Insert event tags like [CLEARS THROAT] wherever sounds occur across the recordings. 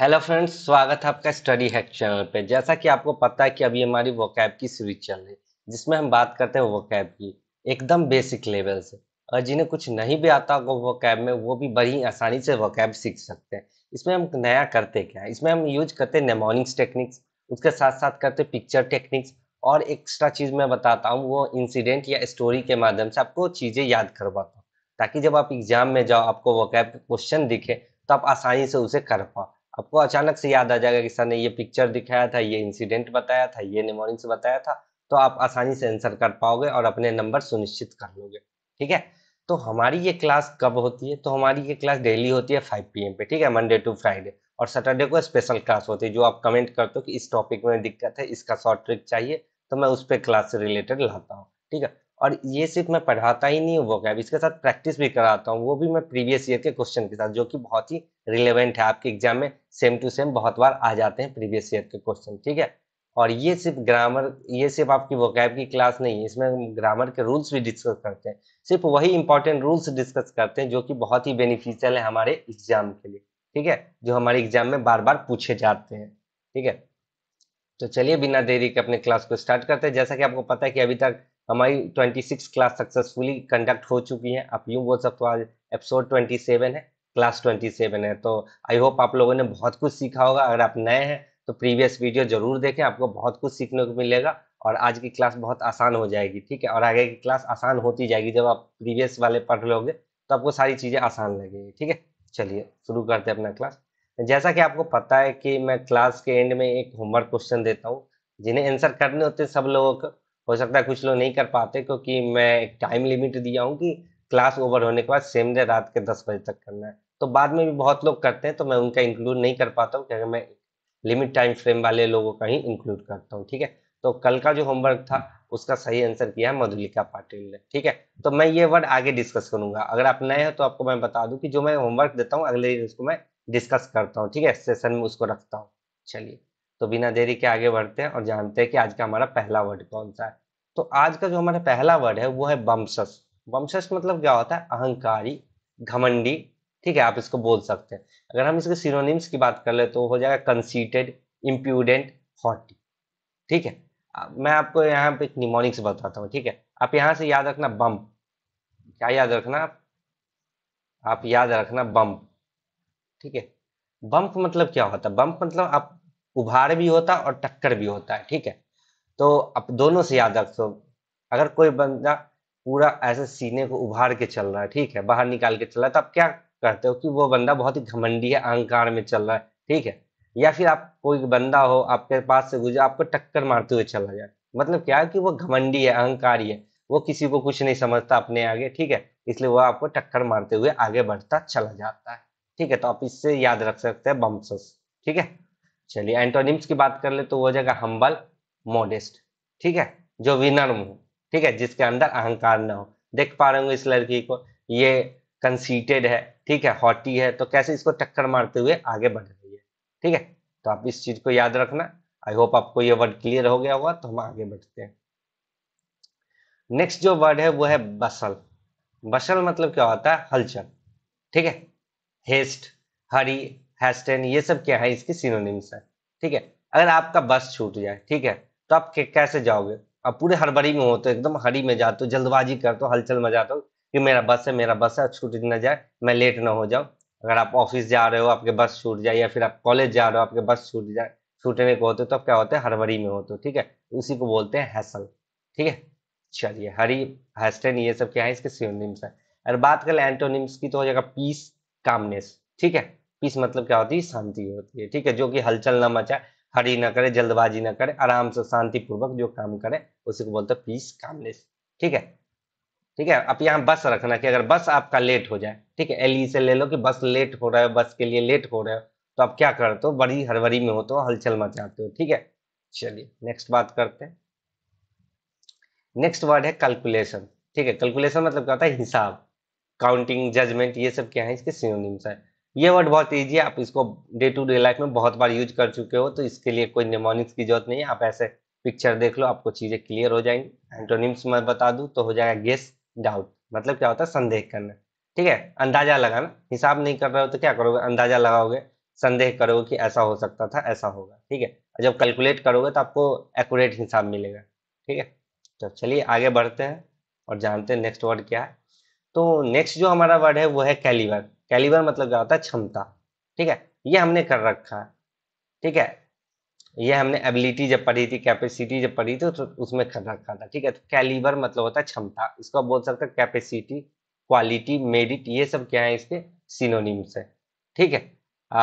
hello friends स्वागत है आपका स्टडी हैक चैनल पे जैसा कि आपको पता है कि अभी हमारी वोकैब की सीरीज चल रही है जिसमें हम बात करते हैं वोकैब की एकदम बेसिक लेवल से और जिन्हें कुछ नहीं भी आता होगा वोकैब में वो भी बड़ी आसानी से वोकैब सीख सकते हैं इसमें हम नया करते क्या है इसमें हम यूज करते हैं नेमोनिक्स टेक्निक्स उसके साथ साथ करते पिक्चर टेक्निक्स और एक्स्ट्रा चीज़ मैं बताता हूँ वो इंसिडेंट या स्टोरी के माध्यम से आपको चीज़ें याद करवाता हूँ ताकि जब आप एग्जाम में जाओ आपको वोकैब क्वेश्चन दिखे तो आप आसानी से उसे कर पाओ आपको अचानक से याद आ जाएगा कि सर ने ये पिक्चर दिखाया था ये इंसिडेंट बताया था ये निमोनिक्स बताया था तो आप आसानी से आंसर कर पाओगे और अपने नंबर सुनिश्चित कर लोगे ठीक है तो हमारी ये क्लास कब होती है तो हमारी ये क्लास डेली होती है फाइव पी पे ठीक है मंडे टू फ्राइडे और सैटरडे को स्पेशल क्लास होती है जो आप कमेंट करते हो कि इस टॉपिक में दिक्कत है इसका शॉर्ट ट्रिक चाहिए तो मैं उस पर क्लास से रिलेटेड लाता हूँ ठीक है और ये सिर्फ मैं पढ़ाता ही नहीं हूँ वो कैब इसके साथ प्रैक्टिस भी कराता हूँ वो भी मैं प्रीवियस ईयर के क्वेश्चन के साथ जो कि बहुत ही रिलेवेंट है आपके एग्जाम में सेम टू सेम बहुत बार आ जाते हैं प्रीवियस ईयर के क्वेश्चन ठीक है और ये सिर्फ ग्रामर ये सिर्फ आपकी वोकैब की क्लास नहीं है इसमें ग्रामर के रूल्स भी डिस्कस करते हैं सिर्फ वही इंपॉर्टेंट रूल्स डिस्कस करते हैं जो कि बहुत ही बेनिफिशियल है हमारे एग्जाम के लिए ठीक है जो हमारे एग्जाम में बार बार पूछे जाते हैं ठीक है तो चलिए बिना देरी के अपने क्लास को स्टार्ट करते हैं जैसा कि आपको पता है कि अभी तक हमारी 26 क्लास सक्सेसफुली कंडक्ट हो चुकी है आप यूँ बोल सकते हो आज एपिसोड 27 है क्लास 27 है तो आई होप आप लोगों ने बहुत कुछ सीखा होगा अगर आप नए हैं तो प्रीवियस वीडियो जरूर देखें आपको बहुत कुछ सीखने को मिलेगा और आज की क्लास बहुत आसान हो जाएगी ठीक है और आगे की क्लास आसान होती जाएगी जब आप प्रीवियस वाले पढ़ लोगे तो आपको सारी चीज़ें आसान लगेगी ठीक है चलिए शुरू करते हैं अपना क्लास जैसा कि आपको पता है कि मैं क्लास के एंड में एक होमवर्क क्वेश्चन देता हूँ जिन्हें आंसर करने होते सब लोगों को हो सकता है कुछ लोग नहीं कर पाते क्योंकि मैं एक टाइम लिमिट दिया हूँ कि क्लास ओवर होने के बाद सेम डे रात के दस बजे तक करना है तो बाद में भी बहुत लोग करते हैं तो मैं उनका इंक्लूड नहीं कर पाता हूँ क्योंकि मैं लिमिट टाइम फ्रेम वाले लोगों का ही इंक्लूड करता हूँ ठीक है तो कल का जो होमवर्क था उसका सही आंसर किया है मधुलिका पाटिल ने ठीक है तो मैं ये वर्ड आगे डिस्कस करूंगा अगर आप नए हैं तो आपको मैं बता दूं कि जो मैं होमवर्क देता हूँ अगले दिन उसको मैं डिस्कस करता हूँ ठीक है सेशन में उसको रखता हूँ चलिए तो बिना देरी के आगे बढ़ते हैं और जानते हैं कि आज का हमारा पहला वर्ड कौन सा है तो आज का जो हमारा पहला वर्ड है वो है बमसस बमसस मतलब क्या होता है अहंकारी घमंडी ठीक है आप इसको बोल सकते हैं अगर हम इसके सिनोनिम्स की बात कर ले तो हो जाएगा कंसीटेड इम्प्यूडेंट हॉटी ठीक है मैं आपको यहाँ पे एक निमोनिक्स बताता हूँ ठीक है आप यहाँ से याद रखना बम क्या याद रखना आप आप याद रखना बम्प ठीक है बम्प मतलब क्या होता है बम्प मतलब आप उभार भी होता है और टक्कर भी होता है ठीक है तो अब दोनों से याद रखो अगर कोई बंदा पूरा ऐसे सीने को उभार के चल रहा है ठीक है बाहर निकाल के चल रहा है तो आप क्या करते हो कि वो बंदा बहुत ही घमंडी है अहंकार में चल रहा है ठीक है या फिर आप कोई बंदा हो आपके पास से गुजरा आपको टक्कर मारते हुए चला जाए मतलब क्या है कि वो घमंडी है अहंकारी है वो किसी को कुछ नहीं समझता अपने आगे ठीक है इसलिए वो आपको टक्कर मारते हुए आगे बढ़ता चला जाता है ठीक है तो आप इससे याद रख सकते हैं बम्पस ठीक है चलिए एंटोनिम्स की बात कर ले तो वो हो जाएगा हम्बल मॉडेस्ट ठीक है जो विनर हो ठीक है जिसके अंदर अहंकार ना हो देख पा रहे होंगे इस लड़की को ये कंसीटेड है ठीक है हॉटी है तो कैसे इसको टक्कर मारते हुए आगे बढ़ रही है ठीक है तो आप इस चीज को याद रखना आई होप आपको ये वर्ड क्लियर हो गया होगा तो हम आगे बढ़ते हैं नेक्स्ट जो वर्ड है वो है बसल बसल मतलब क्या होता है हलचल ठीक है हेस्ट हरी हैस्टेन ये सब क्या है इसके सिनोनिम्स है ठीक है अगर आपका बस छूट जाए ठीक है तो आप कैसे जाओगे आप पूरे हड़बड़ी में हो तो एकदम हरी में जाते हो जल्दबाजी करते हो हलचल में जाते हो कि मेरा बस है मेरा बस है छूट ना जाए मैं लेट ना हो जाऊँ अगर आप ऑफिस जा रहे हो आपके बस छूट जाए या फिर आप कॉलेज जा रहे हो आपके बस छूट जाए छूटने को होते हो तो आप क्या होते हैं हड़बड़ी में होते हो ठीक है उसी को बोलते हैं हैसल ठीक है चलिए हरी हैस्टेन ये सब क्या है इसके सियोनिम्स है अगर बात करें एंटोनिम्स की तो हो जाएगा पीस कामनेस ठीक है पीस मतलब क्या होती है शांति होती है ठीक है जो कि हलचल ना मचाए हरी ना करे जल्दबाजी ना करे आराम से शांतिपूर्वक जो काम करे उसी को बोलते हैं पीस कामनेस ठीक है ठीक है आप यहाँ बस रखना कि अगर बस आपका लेट हो जाए ठीक है एल e से ले लो कि बस लेट हो रहा है बस के लिए लेट हो रहे हो तो आप क्या करते हो बड़ी हरवरी में होते हो हलचल मचाते हो ठीक है चलिए नेक्स्ट बात करते हैं नेक्स्ट वर्ड है कैलकुलेशन ठीक है कैलकुलेशन मतलब क्या होता है हिसाब काउंटिंग जजमेंट ये सब क्या है इसके सिनोनिम्स है ये वर्ड बहुत ईजी है आप इसको डे टू डे लाइफ में बहुत बार यूज कर चुके हो तो इसके लिए कोई निमोनिक्स की जरूरत नहीं है आप ऐसे पिक्चर देख लो आपको चीजें क्लियर हो जाएंगी एंटोनिम्स मैं बता दूं तो हो जाएगा गेस डाउट मतलब क्या होता है संदेह करना ठीक है अंदाजा लगाना हिसाब नहीं कर रहे हो तो क्या करोगे अंदाजा लगाओगे संदेह करोगे कि ऐसा हो सकता था ऐसा होगा ठीक है जब कैलकुलेट करोगे तो आपको एक्यूरेट हिसाब मिलेगा ठीक है तो चलिए आगे बढ़ते हैं और जानते हैं नेक्स्ट वर्ड क्या है तो नेक्स्ट जो हमारा वर्ड है वो है कैलीवर कैलिबर मतलब क्या होता है क्षमता ठीक है ये हमने कर रखा है ठीक है ये हमने एबिलिटी जब पढ़ी थी कैपेसिटी जब पढ़ी थी तो उसमें कर रखा था ठीक है तो कैलिबर मतलब होता है क्षमता इसको बोल सकते कैपेसिटी क्वालिटी मेरिट ये सब क्या है इसके सिनोनिम्स है ठीक है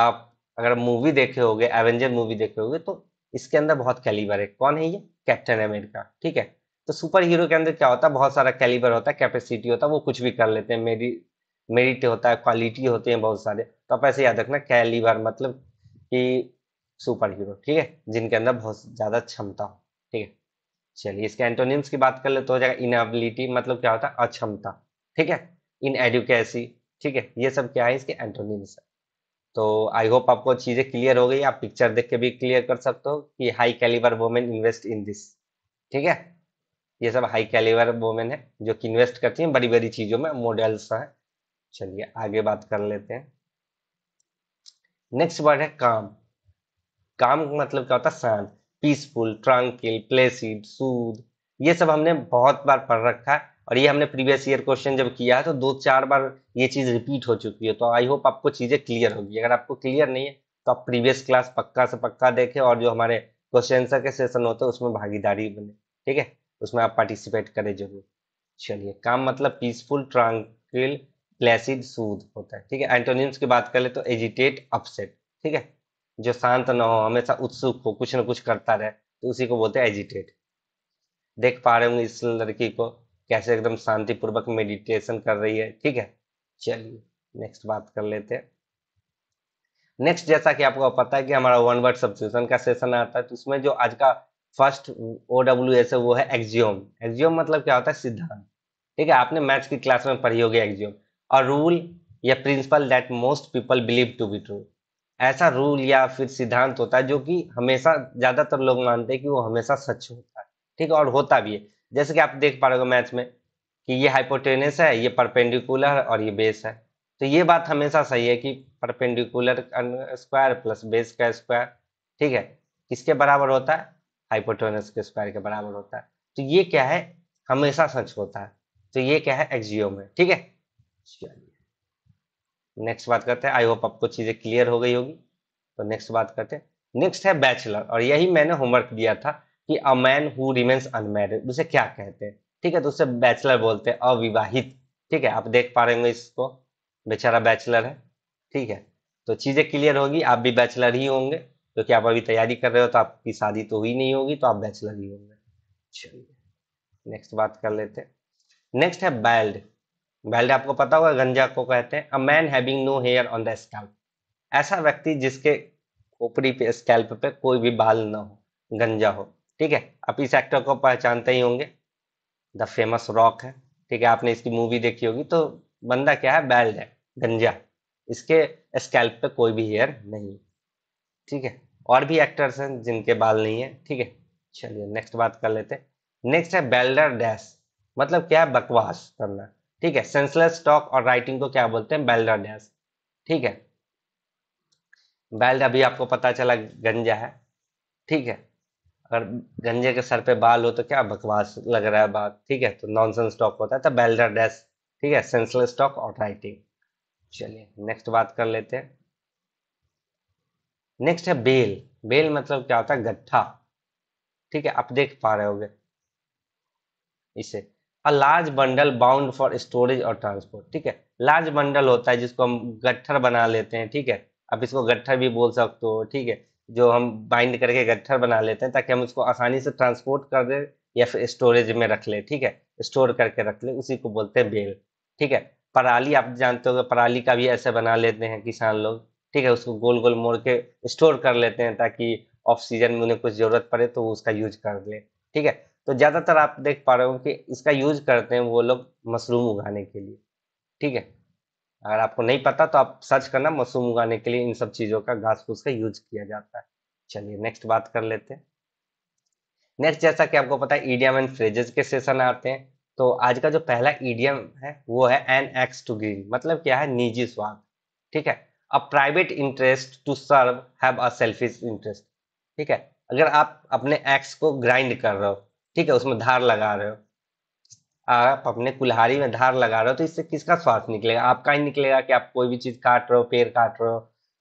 आप अगर मूवी देखे होगे एवेंजर मूवी देखे होगे तो इसके अंदर बहुत कैलिबर है कौन है ये कैप्टन अमेरिका ठीक है तो सुपर हीरो के अंदर क्या होता है बहुत सारा कैलिबर होता है कैपेसिटी होता है वो कुछ भी कर लेते हैं मेरी मेरिट होता है क्वालिटी होते हैं बहुत सारे तो आप ऐसे याद रखना कैलीवर मतलब कि सुपर हीरो ठीक है जिनके अंदर बहुत ज़्यादा क्षमता हो ठीक है चलिए इसके एंटोनिम्स की बात कर ले तो हो जाएगा इनएबिलिटी मतलब क्या होता है अक्षमता ठीक है इन एडुकेसी ठीक है ये सब क्या है इसके एंटोनिम्स है तो आई होप आपको चीज़ें क्लियर हो गई आप पिक्चर देख के भी क्लियर कर सकते हो कि high calibre women invest in this ठीक है ये सब हाई कैलिवर वोमेन है जो कि इन्वेस्ट करती हैं बड़ी बड़ी चीज़ों में मॉडल्स हैं चलिए आगे बात कर लेते हैं नेक्स्ट वर्ड है काम काम मतलब क्या होता है शांत पीसफुल ट्रांकिल प्लेसिड सूद ये सब हमने बहुत बार पढ़ रखा है और ये हमने प्रीवियस ईयर क्वेश्चन जब किया है तो दो चार बार ये चीज़ रिपीट हो चुकी है तो आई होप आपको चीज़ें क्लियर होगी अगर आपको क्लियर नहीं है तो आप प्रीवियस क्लास पक्का से पक्का देखें और जो हमारे क्वेश्चन के सेशन होते हैं उसमें भागीदारी बने ठीक है उसमें आप पार्टिसिपेट करें जरूर चलिए काम मतलब पीसफुल ट्रांकिल प्लेसिड सूद होता है ठीक है एंटोनिम्स की बात कर ले तो एजिटेट अपसेट ठीक है जो शांत ना हो हमेशा उत्सुक हो कुछ ना कुछ करता रहे तो उसी को बोलते हैं एजिटेट देख पा रहे होंगे इस लड़की को कैसे एकदम शांतिपूर्वक मेडिटेशन कर रही है ठीक है चलिए नेक्स्ट बात कर लेते हैं नेक्स्ट जैसा कि आपको पता है कि हमारा वन वर्ड सब्सिट्यूशन का सेशन आता है तो उसमें जो आज का फर्स्ट ओ डब्ल्यू एस है वो है एक्जियोम एक्जियोम मतलब क्या होता है सिद्धांत ठीक है आपने मैथ्स की क्लास में पढ़ी होगी एक्जियोम अ रूल या principle that most people believe to be true ऐसा रूल या फिर सिद्धांत होता है जो कि हमेशा ज़्यादातर लोग मानते हैं कि वो हमेशा सच होता है ठीक है और होता भी है जैसे कि आप देख पा रहे हो मैथ में कि ये हाइपोटेनस है ये परपेंडिकुलर और ये बेस है तो ये बात हमेशा सही है कि परपेंडिकुलर स्क्वायर प्लस बेस का स्क्वायर ठीक है किसके बराबर होता है हाइपोटेनस के स्क्वायर के बराबर होता है तो ये क्या है हमेशा सच होता है तो ये क्या है एक्जियोम है ठीक है चलिए नेक्स्ट बात करते हैं आई होप आपको चीज़ें क्लियर हो गई होगी तो नेक्स्ट बात करते हैं नेक्स्ट है बैचलर और यही मैंने होमवर्क दिया था कि a man who remains unmarried उसे क्या कहते हैं ठीक है तो उसे बैचलर बोलते हैं अविवाहित ठीक है आप देख पा रहे होंगे इसको बेचारा बैचलर है ठीक है तो चीज़ें क्लियर होगी आप भी बैचलर ही होंगे क्योंकि तो आप अभी तैयारी कर रहे हो तो आपकी शादी तो हुई नहीं होगी तो आप बैचलर ही होंगे चलिए नेक्स्ट बात कर लेते हैं नेक्स्ट है बैल्ड वेल्ड आपको पता होगा गंजा को कहते हैं a man having no hair on the scalp ऐसा व्यक्ति जिसके खोपड़ी पे स्कैल्प पे कोई भी बाल ना हो गंजा हो ठीक है आप इस एक्टर को पहचानते ही होंगे द फेमस रॉक है ठीक है आपने इसकी मूवी देखी होगी तो बंदा क्या है बैल्ड है गंजा इसके स्कैल्प पे कोई भी हेयर नहीं ठीक है और भी एक्टर्स हैं जिनके बाल नहीं है ठीक है चलिए नेक्स्ट बात कर लेते हैं नेक्स्ट है बेल्डर डैश मतलब क्या है बकवास करना ठीक है सेंसलेस टॉक और राइटिंग को क्या बोलते हैं बेल्डरनेस ठीक है बेल्ड अभी आपको पता चला गंजा है ठीक है अगर गंजे के सर पे बाल हो तो क्या बकवास लग रहा है बात ठीक है तो नॉनसेंस टॉक होता है तो बेल्डरनेस ठीक है सेंसलेस टॉक और राइटिंग चलिए नेक्स्ट बात कर लेते हैं नेक्स्ट है बेल बेल मतलब क्या होता है गट्ठा ठीक है आप देख पा रहे होगे इसे और large bundle bound for storage और ट्रांसपोर्ट ठीक है लार्ज बंडल होता है जिसको हम गट्ठर बना लेते हैं ठीक है आप इसको गट्ठर भी बोल सकते हो ठीक है जो हम बाइंड करके गट्ठर बना लेते हैं ताकि हम उसको आसानी से ट्रांसपोर्ट कर दें या फिर स्टोरेज में रख ले ठीक है स्टोर करके रख ले उसी को बोलते हैं बेल ठीक है पराली आप जानते हो पराली का भी ऐसे बना लेते हैं किसान लोग ठीक है उसको गोल गोल मोड़ के स्टोर कर लेते हैं ताकि ऑफ सीजन में उन्हें कुछ ज़रूरत पड़े तो उसका यूज कर ले ठीक है तो ज़्यादातर आप देख पा रहे हो कि इसका यूज करते हैं वो लोग मशरूम उगाने के लिए ठीक है अगर आपको नहीं पता तो आप सर्च करना मशरूम उगाने के लिए इन सब चीज़ों का घास फूस का यूज किया जाता है चलिए नेक्स्ट बात कर लेते हैं नेक्स्ट जैसा कि आपको पता है ईडीएम एंड फ्रेजेस के सेशन आते हैं तो आज का जो पहला ईडीएम e है वो है एन एक्स टू ग्रीन मतलब क्या है निजी स्वार्थ ठीक है a private interest to serve have a selfish interest ठीक है अगर आप अपने एक्स को ग्राइंड कर रहे हो ठीक है उसमें धार लगा रहे हो आप अपने कुल्हारी में धार लगा रहे हो तो इससे किसका स्वाद निकलेगा आपका ही निकलेगा कि आप कोई भी चीज काट रहे हो पेड़ काट रहे हो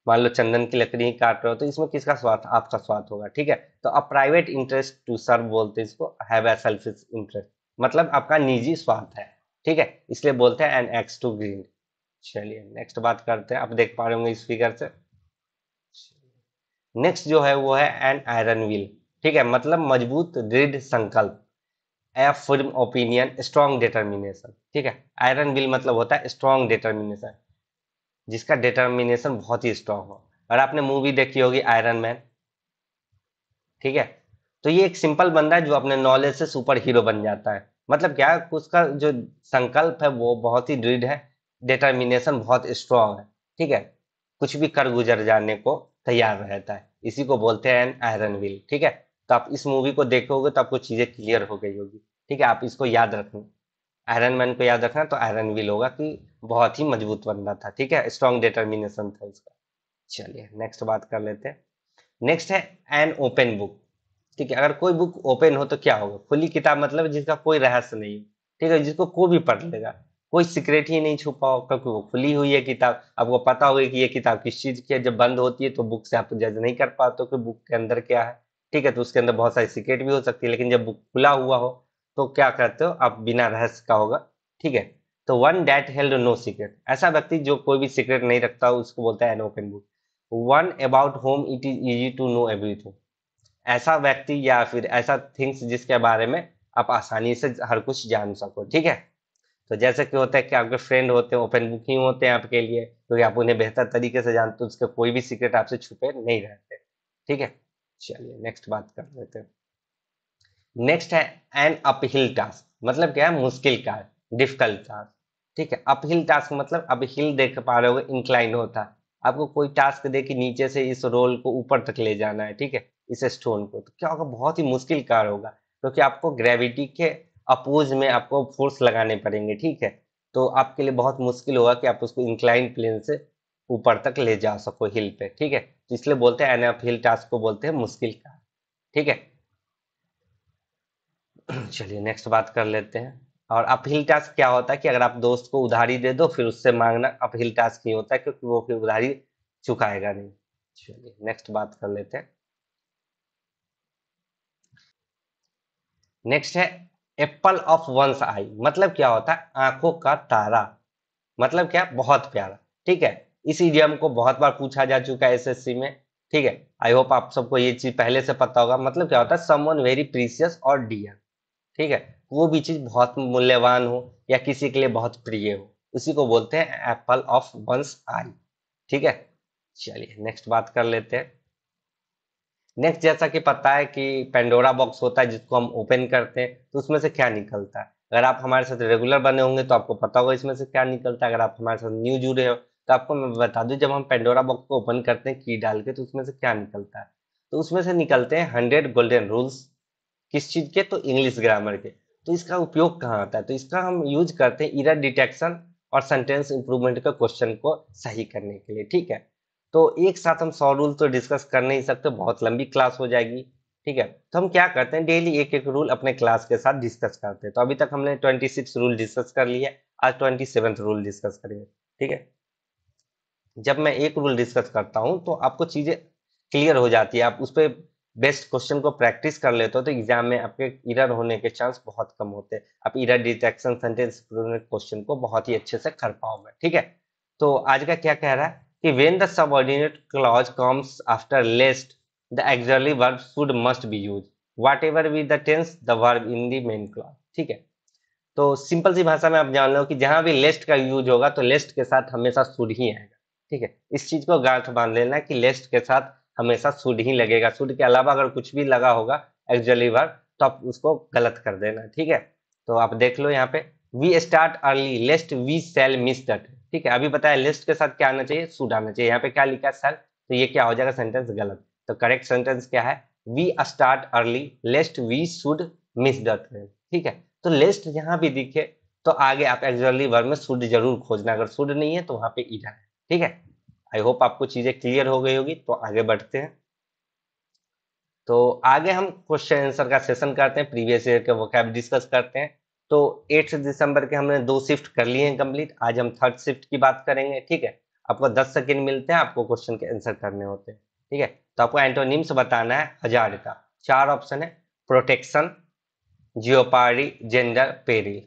मान लो चंदन की लकड़ी काट रहे हो तो इसमें किसका स्वाद आपका स्वाद होगा ठीक है तो a private interest to serve बोलते इसको हैव सेल्फिश इंटरेस्ट मतलब आपका निजी स्वाद है ठीक है इसलिए बोलते हैं एन एक्स टू ग्रीन चलिए नेक्स्ट बात करते हैं आप देख पा रहे होंगे इस फिगर से नेक्स्ट जो है वो है एन आयरन व्हील ठीक है मतलब मजबूत दृढ़ संकल्प a firm opinion strong determination ठीक है आयरन विल मतलब होता है स्ट्रॉन्ग डिटर्मिनेशन जिसका डिटर्मिनेशन बहुत ही स्ट्रांग हो और आपने मूवी देखी होगी आयरन मैन ठीक है तो ये एक सिंपल बंदा है जो अपने नॉलेज से सुपर हीरो बन जाता है मतलब क्या उसका जो संकल्प है वो बहुत ही दृढ़ है डिटर्मिनेशन बहुत स्ट्रांग है ठीक है कुछ भी कर गुजर जाने को तैयार रहता है इसी को बोलते हैं आयरन विल ठीक है तो आप इस मूवी को देखोगे तो आपको चीज़ें क्लियर हो गई होगी ठीक है आप इसको याद रखें आयरन मैन को याद रखना तो आयरन विल होगा कि बहुत ही मजबूत बंदा था ठीक है स्ट्रॉन्ग डिटर्मिनेशन था उसका चलिए नेक्स्ट बात कर लेते हैं नेक्स्ट है एन ओपन बुक ठीक है अगर कोई बुक ओपन हो तो क्या होगा खुली किताब मतलब जिसका कोई रहस्य नहीं ठीक है जिसको कोई भी पढ़ लेगा कोई सीक्रेट ही नहीं छुपा हो क्योंकि वो खुली हुई है किताब आपको पता होगा कि ये किताब किस चीज़ की है जब बंद होती है तो बुक से आप जज नहीं कर पाते कि बुक के अंदर क्या है ठीक है तो उसके अंदर बहुत सारी सीक्रेट भी हो सकती है लेकिन जब बुक खुला हुआ हो तो क्या करते हो आप बिना रहस्य का होगा ठीक है तो one that held no secret ऐसा व्यक्ति जो कोई भी सीक्रेट नहीं रखता उसको बोलता है an open book one about whom it is easy to know everything ऐसा व्यक्ति या फिर ऐसा थिंग्स जिसके बारे में आप आसानी से हर कुछ जान सको ठीक है तो जैसे कि होता है कि आपके फ्रेंड होते हैं ओपन बुक ही होते हैं आपके लिए क्योंकि तो आप उन्हें बेहतर तरीके से जानते हो उसके कोई भी सीक्रेट आपसे छुपे नहीं रहते ठीक है चलिए नेक्स्ट बात कर लेते हैं नेक्स्ट है एन अपहिल टास्क मतलब क्या है मुश्किल कार्य डिफिकल्ट टास्क ठीक है अपहिल टास्क मतलब अब हिल देख पा रहे हो इंक्लाइन होता है आपको कोई टास्क दे के नीचे से इस रोल को ऊपर तक ले जाना है ठीक है इस स्टोन को तो क्या होगा बहुत ही मुश्किल कार्य होगा क्योंकि तो आपको ग्रेविटी के अपोज में आपको फोर्स लगाने पड़ेंगे ठीक है तो आपके लिए बहुत मुश्किल होगा कि आप उसको इंक्लाइन प्लेन से ऊपर तक ले जा सको हिल पे ठीक है तो इसलिए बोलते हैं एनएफ हिल टास्क को बोलते हैं मुश्किल का ठीक है [CLEARS THROAT] चलिए नेक्स्ट बात कर लेते हैं और अपहिल टास्क क्या होता है कि अगर आप दोस्त को उधारी दे दो फिर उससे मांगना अपहिल टास्क ही होता है क्योंकि वो फिर उधारी चुकाएगा नहीं चलिए नेक्स्ट बात कर लेते हैं नेक्स्ट है एप्पल ऑफ वंस आई मतलब क्या होता है आंखों का तारा मतलब क्या बहुत प्यारा ठीक है इस इडियम को बहुत बार पूछा जा चुका है एस में ठीक है आई होप आप सबको ये चीज पहले से पता होगा मतलब क्या होता है समवन वेरी प्रीसियस और डियर ठीक है वो भी चीज बहुत मूल्यवान हो या किसी के लिए बहुत प्रिय हो उसी को बोलते हैं एप्पल ऑफ वंस आई ठीक है चलिए नेक्स्ट बात कर लेते हैं नेक्स्ट जैसा कि पता है कि पेंडोरा बॉक्स होता है जिसको हम ओपन करते हैं तो उसमें से क्या निकलता है अगर आप हमारे साथ रेगुलर बने होंगे तो आपको पता होगा इसमें से क्या निकलता है अगर आप हमारे साथ न्यू जुड़े हो तो आपको मैं बता दूं जब हम पेंडोरा बॉक्स को ओपन करते हैं की डाल के तो उसमें से क्या निकलता है तो उसमें से निकलते हैं हंड्रेड गोल्डन रूल्स किस चीज़ के तो इंग्लिश ग्रामर के तो इसका उपयोग कहाँ आता है तो इसका हम यूज करते हैं इरर डिटेक्शन और सेंटेंस इंप्रूवमेंट का क्वेश्चन को सही करने के लिए ठीक है तो एक साथ हम सौ रूल तो डिस्कस कर नहीं सकते बहुत लंबी क्लास हो जाएगी ठीक है तो हम क्या करते हैं डेली एक एक रूल अपने क्लास के साथ डिस्कस करते हैं तो अभी तक हमने ट्वेंटी सिक्स रूल डिस्कस कर लिया आज ट्वेंटी सेवेंथ रूल डिस्कस करेंगे ठीक है जब मैं एक रूल डिस्कस करता हूं तो आपको चीजें क्लियर हो जाती है आप उस पर बेस्ट क्वेश्चन को प्रैक्टिस कर लेते हो तो एग्जाम में आपके इरर होने के चांस बहुत कम होते हैं आप इरर डिटेक्शन सेंटेंस क्वेश्चन को बहुत ही अच्छे से कर पाओगे ठीक है तो आज का क्या कह रहा है कि when the subordinate clause comes after lest the exactly verb should must be use whatever with the tense the verb in the main clause ठीक है तो सिंपल सी भाषा में आप जान लो कि जहां भी लेस्ट का यूज होगा तो लेस्ट के साथ हमेशा शुड ही आएगा ठीक है इस चीज को गांठ बांध लेना कि लेस्ट के साथ हमेशा सुड ही लगेगा सुड के अलावा अगर कुछ भी लगा होगा एक्चुअली वर्ग तो आप उसको गलत कर देना ठीक है तो आप देख लो यहाँ पे we start early lest we shall miss that ठीक है अभी बताया लेस्ट के साथ क्या आना चाहिए सुड आना चाहिए यहाँ पे क्या लिखा है सर तो ये क्या हो जाएगा सेंटेंस गलत तो करेक्ट सेंटेंस क्या है we start early lest we should miss that ठीक है तो लेस्ट जहाँ भी दिखे तो आगे आप एक्चुअली वर्ग में सुड जरूर खोजना अगर सुड नहीं है तो वहां पे इडा ठीक है आई होप आपको चीजें क्लियर हो गई होगी तो आगे बढ़ते हैं तो आगे हम क्वेश्चन आंसर का सेशन करते हैं प्रीवियस ईयर के वोकैब डिस्कस करते हैं तो एट दिसंबर के हमने दो शिफ्ट कर लिए हैं कंप्लीट आज हम थर्ड शिफ्ट की बात करेंगे ठीक है आपको 10 सेकेंड मिलते हैं आपको क्वेश्चन के आंसर करने होते हैं ठीक है तो आपको एंटोनिम्स बताना है हजार का चार ऑप्शन है प्रोटेक्शन जियोपारी जेंडर पेरी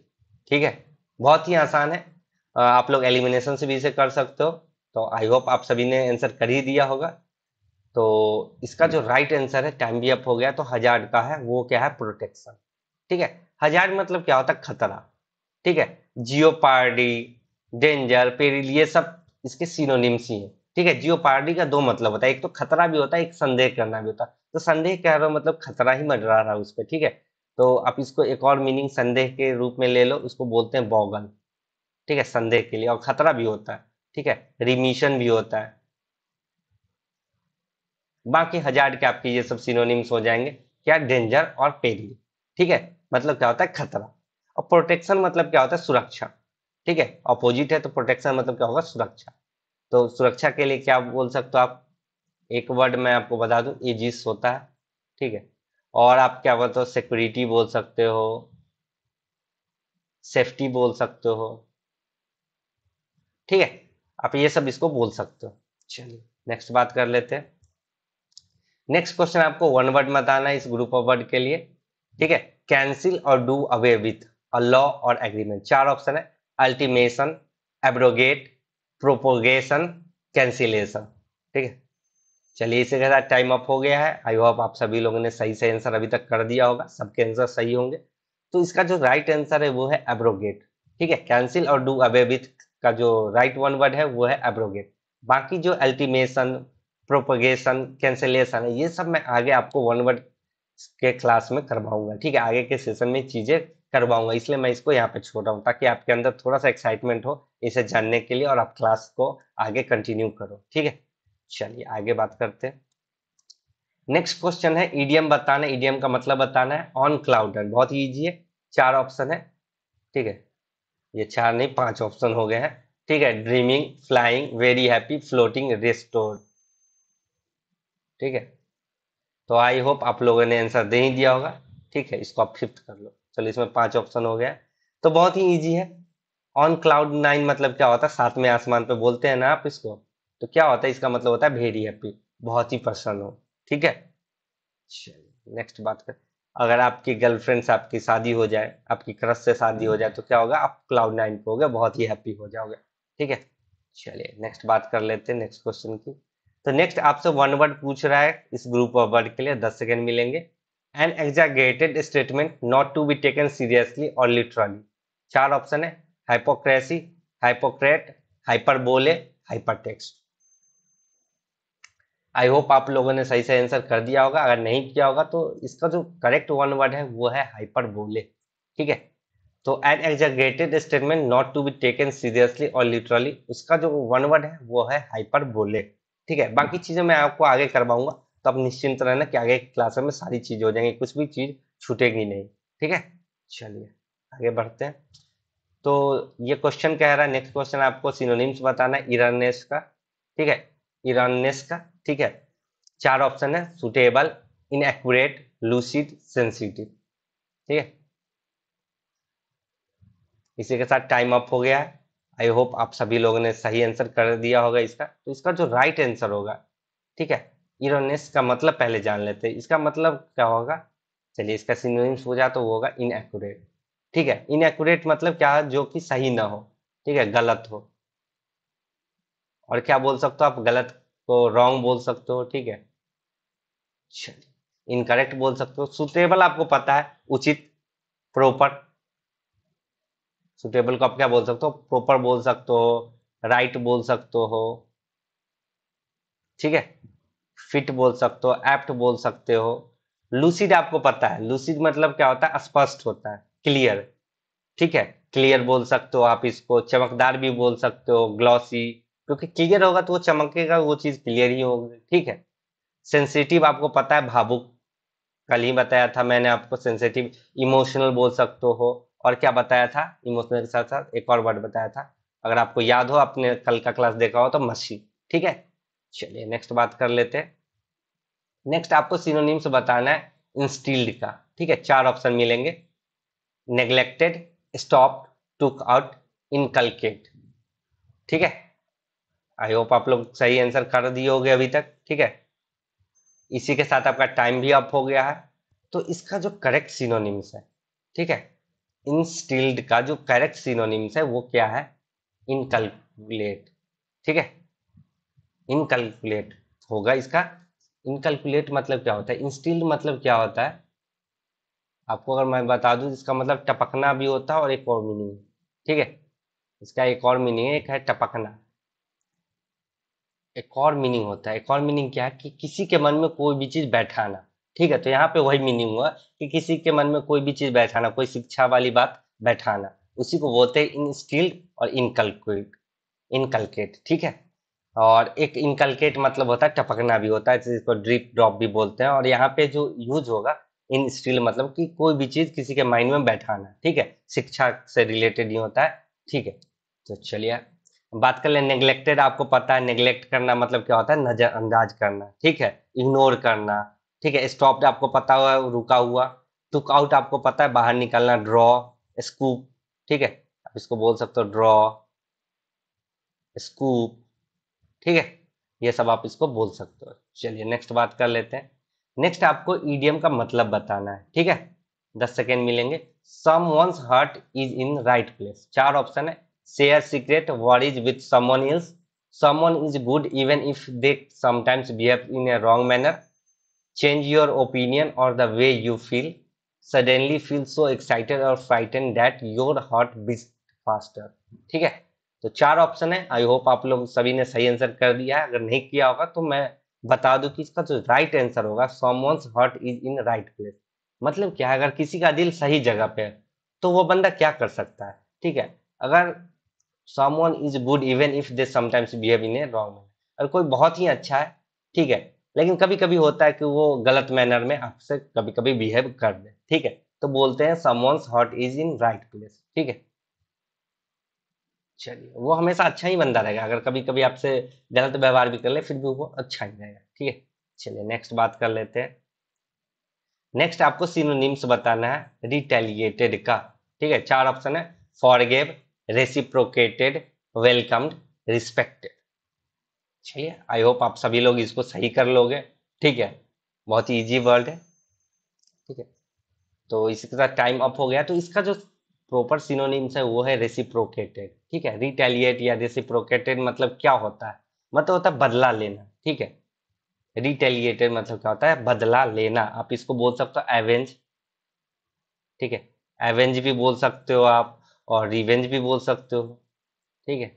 ठीक है बहुत ही आसान है आप लोग एलिमिनेशन से भी इसे कर सकते हो तो आई होप आप सभी ने आंसर कर ही दिया होगा तो इसका जो राइट आंसर है कैम्बी अप हो गया तो हजार का है वो क्या है प्रोटेक्शन ठीक है हजार मतलब क्या होता है खतरा ठीक है जियोपार्डी डेंजर पेरिल ये सब इसके सीनोनिम्स ही है ठीक है जियोपार्डी का दो मतलब होता है एक तो खतरा भी होता है एक संदेह करना भी होता है तो संदेह कह रहा मतलब खतरा ही मंडरा रहा है उस पर ठीक है तो आप इसको एक और मीनिंग संदेह के रूप में ले लो उसको बोलते हैं बॉगल ठीक है संदेह के लिए और खतरा भी होता है ठीक है रिमिशन भी होता है बाकी हजार के आपके ये सब सिनोनिम्स हो जाएंगे क्या डेंजर और पेरी ठीक है मतलब क्या होता है खतरा और प्रोटेक्शन मतलब क्या होता है सुरक्षा ठीक है अपोजिट है तो प्रोटेक्शन मतलब क्या होगा सुरक्षा तो सुरक्षा के लिए क्या बोल सकते हो आप एक वर्ड मैं आपको बता दूं इजिस होता है ठीक है और आप क्या बोलते हो सिक्योरिटी बोल सकते हो सेफ्टी बोल सकते हो ठीक है आप ये सब इसको बोल सकते हो चलिए नेक्स्ट बात कर लेते हैं नेक्स्ट क्वेश्चन आपको वन वर्ड बताना है इस ग्रुप ऑफ वर्ड के लिए ठीक है कैंसिल और डू अवे विथ लॉ और एग्रीमेंट चार ऑप्शन है अल्टीमेशन एब्रोगेट प्रोपोगेशन कैंसिलेशन ठीक है चलिए इसी के साथ टाइम अप हो गया है आई होप आप सभी लोगों ने सही से आंसर अभी तक कर दिया होगा सबके आंसर सही होंगे तो इसका जो राइट right आंसर है वो है एब्रोगेट ठीक है कैंसिल और डू अवे विथ का जो राइट वन वर्ड है वो है एब्रोगेट बाकी जो अल्टीमेशन प्रोपगेशन कैंसिलेशन है ये सब मैं आगे आपको वन वर्ड के क्लास में करवाऊंगा ठीक है आगे के सेशन में चीजें करवाऊंगा इसलिए मैं इसको यहाँ पे छोड़ रहा हूँ ताकि आपके अंदर थोड़ा सा एक्साइटमेंट हो इसे जानने के लिए और आप क्लास को आगे कंटिन्यू करो ठीक है चलिए आगे बात करते हैं नेक्स्ट क्वेश्चन है ईडीएम बताना है ईडीएम का मतलब बताना है ऑन क्लाउड बहुत ईजी है चार ऑप्शन है ठीक है ये चार नहीं पांच ऑप्शन हो गए हैं ठीक है dreaming flying very happy floating restored ठीक है तो आई होप आप लोगों ने आंसर दे ही दिया होगा ठीक है इसको आप फिफ्थ कर लो चलो इसमें पांच ऑप्शन हो गया तो बहुत ही ईजी है ऑन क्लाउड नाइन मतलब क्या होता है साथ में आसमान पे बोलते हैं ना आप इसको तो क्या होता है इसका मतलब होता है वेरी हैप्पी बहुत ही प्रसन्न हो ठीक है चलिए नेक्स्ट बात करते अगर आपकी गर्लफ्रेंड से आपकी शादी हो जाए आपकी क्रश से शादी हो जाए तो क्या होगा आप क्लाउड नाइन पे गए बहुत ही हैप्पी हो जाओगे ठीक है चलिए नेक्स्ट बात कर लेते हैं नेक्स्ट क्वेश्चन की तो नेक्स्ट आपसे वन वर्ड पूछ रहा है इस ग्रुप ऑफ वर्ड के लिए दस सेकेंड मिलेंगे an exaggerated statement not to be taken seriously और लिटरली चार ऑप्शन है hypocrisy hypocrite hyperbole hypertext I hope आप लोगों ने सही से आंसर कर दिया होगा अगर नहीं किया होगा तो इसका जो करेक्ट वन वर्ड है वो है बोले ठीक है तो an exaggerated statement not to be taken seriously और लिटरली उसका जो वन वर्ड है वो है बोले ठीक है बाकी चीजें मैं आपको आगे करवाऊंगा तो आप निश्चिंत रहना कि आगे क्लासों में सारी चीजें हो जाएंगी कुछ भी चीज छूटेगी नहीं ठीक है चलिए आगे बढ़ते हैं तो ये क्वेश्चन कह रहा है नेक्स्ट क्वेश्चन आपको सिनोनिम्स बताना इरानेस का ठीक है इराननेस का ठीक है चार ऑप्शन है suitable inaccurate lucid sensitive ठीक है इसी के साथ टाइम अप हो गया है आई होप आप सभी लोगों ने सही आंसर कर दिया होगा इसका तो इसका जो राइट आंसर होगा ठीक है इरोनेस का मतलब पहले जान लेते हैं इसका मतलब क्या होगा चलिए इसका सिनोनिम्स हो जाए तो वो होगा इनएक्यूरेट ठीक है इनएक्यूरेट मतलब क्या है जो कि सही ना हो ठीक है गलत हो और क्या बोल सकते हो आप गलत को रॉन्ग बोल सकते हो ठीक है इनकरेक्ट बोल सकते हो सुटेबल आपको पता है उचित प्रॉपर सुटेबल को आप क्या बोल सकते हो प्रॉपर बोल सकते हो राइट बोल सकते हो ठीक है फिट बोल सकते हो एप्ट बोल सकते हो लूसिड आपको पता है लूसिड मतलब क्या होता है स्पष्ट होता है क्लियर ठीक है क्लियर बोल सकते हो आप इसको चमकदार भी बोल सकते हो ग्लॉसी क्योंकि क्लियर होगा तो वो चमकेगा वो चीज क्लियर ही होगी ठीक है सेंसिटिव आपको पता है भावुक कल ही बताया था मैंने आपको सेंसिटिव इमोशनल बोल सकते हो और क्या बताया था इमोशनल के साथ साथ एक और वर्ड बताया था अगर आपको याद हो आपने कल का क्लास देखा हो तो मसी ठीक है चलिए नेक्स्ट बात कर लेते नेक्स्ट आपको सिनोनिम्स बताना है इंस्टील्ड का ठीक है चार ऑप्शन मिलेंगे neglected stop took out inculcate ठीक है आई होप आप लोग सही आंसर कर दिए होगे अभी तक ठीक है इसी के साथ आपका टाइम भी अप हो गया है तो इसका जो करेक्ट सिनोनिम्स है ठीक है इंस्टिल्ड का जो करेक्ट सिनोनिम्स है वो क्या है इनकलकुलेट ठीक है इनकलकुलेट होगा इसका इनकलकुलेट मतलब क्या होता है इंस्टिल्ड मतलब क्या होता है आपको अगर मैं बता दूं इसका मतलब टपकना भी होता है और एक और मीनिंग ठीक है इसका एक और मीनिंग है एक है टपकना एक और मीनिंग होता है एक और मीनिंग क्या है कि किसी के मन में कोई भी चीज बैठाना ठीक है तो यहाँ पे वही मीनिंग हुआ कि किसी के मन में कोई भी चीज बैठाना कोई शिक्षा वाली बात बैठाना उसी को बोलते हैं इंस्टिल्ड और इनकलकेट इनकलकेट ठीक है और एक इनकलकेट मतलब होता है टपकना भी होता है जिसको ड्रिप ड्रॉप भी बोलते हैं और यहाँ पे जो यूज होगा इन स्टील मतलब कि कोई भी चीज किसी के माइंड में बैठाना ठीक है शिक्षा से रिलेटेड ही होता है ठीक है तो चलिए बात कर ले नेग्लेक्टेड आपको पता है नेग्लेक्ट करना मतलब क्या होता है नजरअंदाज करना ठीक है इग्नोर करना ठीक है स्टॉप आपको पता हुआ रुका हुआ टुक आउट आपको पता है बाहर निकालना ड्रॉ स्कूप ठीक है आप इसको बोल सकते हो ड्रॉ स्कूप ठीक है ये सब आप इसको बोल सकते हो चलिए नेक्स्ट बात कर लेते हैं नेक्स्ट आपको ईडीएम का मतलब बताना है ठीक है दस सेकेंड मिलेंगे someone's heart is in right place चार ऑप्शन है share secret worries with someone else someone is good even if they sometimes behave in a wrong manner change your opinion or the way you feel suddenly feel so excited or frightened that your heart beats faster ठीक है तो चार option है आई hope आप लोग सभी ने सही आंसर कर दिया है अगर नहीं किया होगा तो मैं बता दूं कि इसका जो राइट आंसर होगा someone's heart is in right place मतलब क्या है अगर किसी का दिल सही जगह पे है तो वो बंदा क्या कर सकता है ठीक है अगर someone is good even if they sometimes behave in a wrong manner अगर कोई बहुत ही अच्छा है ठीक है लेकिन कभी कभी होता है कि वो गलत मैनर में आपसे कभी कभी बिहेव कर दे ठीक है तो बोलते हैं someone's heart is in right place ठीक है चलिए वो हमेशा अच्छा ही बंदा रहेगा अगर कभी कभी आपसे गलत व्यवहार भी कर ले फिर भी वो अच्छा ही रहेगा ठीक है चलिए नेक्स्ट बात कर लेते हैं नेक्स्ट आपको सिनोनिम्स बताना है रिटेलिएटेड का ठीक है चार ऑप्शन है फॉरगेव रेसिप्रोकेटेड वेलकम्ड रिस्पेक्टेड चलिए आई होप आप सभी लोग इसको सही कर लोगे ठीक है बहुत ही ईजी वर्ड है ठीक है तो इसके साथ टाइम अप हो गया तो इसका जो प्रॉपर सिनोनिम्स है वो है रेसिप्रोकेटेड ठीक है रिटेलिएट या रेसिप्रोकेटेड मतलब क्या होता है मतलब होता है बदला लेना ठीक है रिटेलिएटेड मतलब क्या होता है बदला लेना आप इसको बोल सकते हो एवेंज ठीक है एवेंज भी बोल सकते हो आप और रिवेंज भी बोल सकते हो ठीक है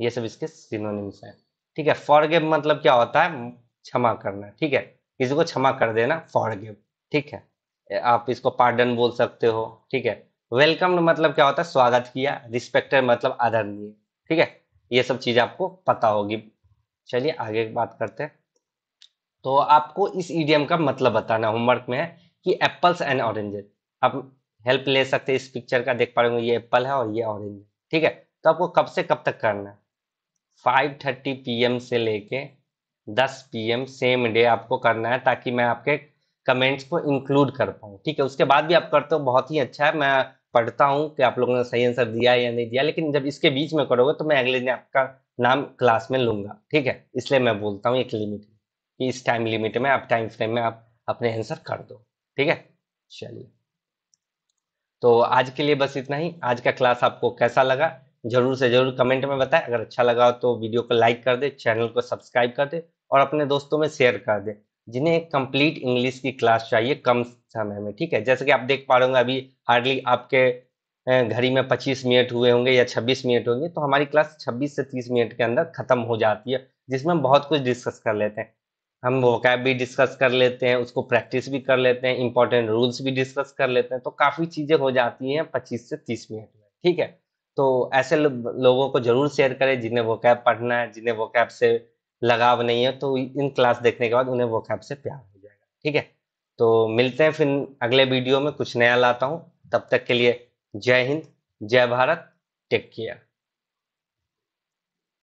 ये सब इसके सिनोनिम्स हैं ठीक है फॉरगिव मतलब क्या होता है क्षमा करना ठीक है किसी को क्षमा कर देना फॉरगिव ठीक है आप इसको पार्डन बोल सकते हो ठीक है वेलकम मतलब क्या होता है स्वागत किया रिस्पेक्टेड मतलब आदरणीय ठीक है ये सब चीज आपको पता होगी चलिए आगे बात करते हैं तो आपको इस ईडीएम का मतलब बताना होमवर्क में है कि एप्पल्स एंड ऑरेंजेस आप हेल्प ले सकते हैं इस पिक्चर का देख पा रहे ये एप्पल है और ये ऑरेंज है ठीक है तो आपको कब से कब तक करना है फाइव थर्टी पी से लेके दस पी सेम डे आपको करना है ताकि मैं आपके कमेंट्स को इंक्लूड कर पाऊँ ठीक है उसके बाद भी आप करते हो बहुत ही अच्छा है मैं पढ़ता हूँ कि आप लोगों ने सही आंसर दिया या नहीं दिया लेकिन जब इसके बीच में करोगे तो मैं अगले दिन आपका नाम क्लास में लूंगा ठीक है इसलिए मैं बोलता हूँ एक लिमिट कि इस टाइम लिमिट में आप टाइम फ्रेम में आप अपने आंसर कर दो ठीक है चलिए तो आज के लिए बस इतना ही आज का क्लास आपको कैसा लगा जरूर से जरूर कमेंट में बताएं अगर अच्छा लगा हो तो वीडियो को लाइक कर दे चैनल को सब्सक्राइब कर दे और अपने दोस्तों में शेयर कर दे जिन्हें कंप्लीट इंग्लिश की क्लास चाहिए कम समय में ठीक है जैसे कि आप देख पा रहे होंगे अभी हार्डली आपके घड़ी में 25 मिनट हुए होंगे या 26 मिनट होंगे तो हमारी क्लास 26 से 30 मिनट के अंदर खत्म हो जाती है जिसमें हम बहुत कुछ डिस्कस कर लेते हैं हम वो कैब भी डिस्कस कर लेते हैं उसको प्रैक्टिस भी कर लेते हैं इंपॉर्टेंट रूल्स भी डिस्कस कर लेते हैं तो काफ़ी चीज़ें हो जाती हैं पच्चीस से तीस मिनट में ठीक है तो ऐसे लो, लोगों को जरूर शेयर करें जिन्हें वो कैब पढ़ना है जिन्हें वो कैब से लगाव नहीं है तो इन क्लास देखने के बाद उन्हें वो कैब से प्यार हो जाएगा ठीक है तो मिलते हैं फिर अगले वीडियो में कुछ नया लाता हूँ तब तक के लिए जय हिंद जय भारत टेक केयर